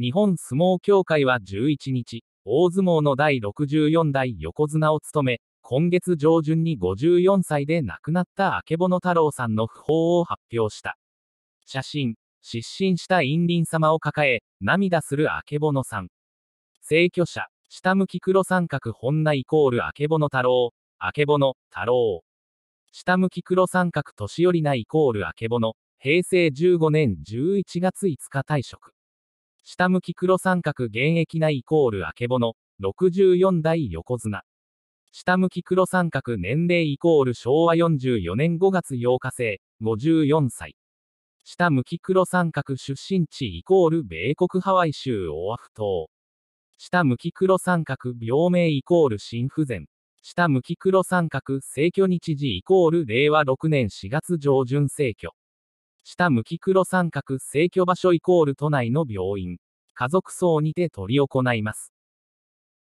日本相撲協会は11日、大相撲の第64代横綱を務め、今月上旬に54歳で亡くなったけぼの太郎さんの訃報を発表した。写真、失神した陰輪様を抱え、涙するけぼのさん。逝去者、下向き黒三角本名イコールの太郎、けぼの太郎。下向き黒三角年寄りなイコールの、平成15年11月5日退職。下向き黒三角現役なイコールあけぼの、64代横綱。下向き黒三角年齢イコール昭和44年5月8日生、54歳。下向き黒三角出身地イコール米国ハワイ州オアフ島。下向き黒三角病名イコール心不全。下向き黒三角制居日時イコール令和6年4月上旬制居。下向き黒三角制居場所イコール都内の病院。家族葬にて執り行います。